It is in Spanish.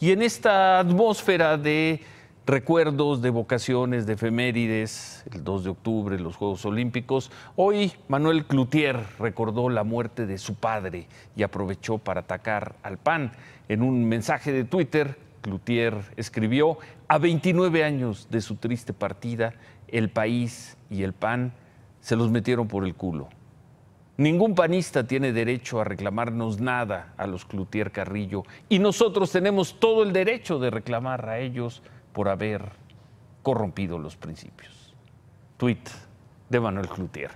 Y en esta atmósfera de recuerdos, de vocaciones, de efemérides, el 2 de octubre, los Juegos Olímpicos, hoy Manuel Cloutier recordó la muerte de su padre y aprovechó para atacar al PAN. En un mensaje de Twitter, Cloutier escribió, a 29 años de su triste partida, el país y el PAN se los metieron por el culo Ningún panista tiene derecho a reclamarnos nada a los Clutier Carrillo y nosotros tenemos todo el derecho de reclamar a ellos por haber corrompido los principios. Tweet de Manuel Clutier.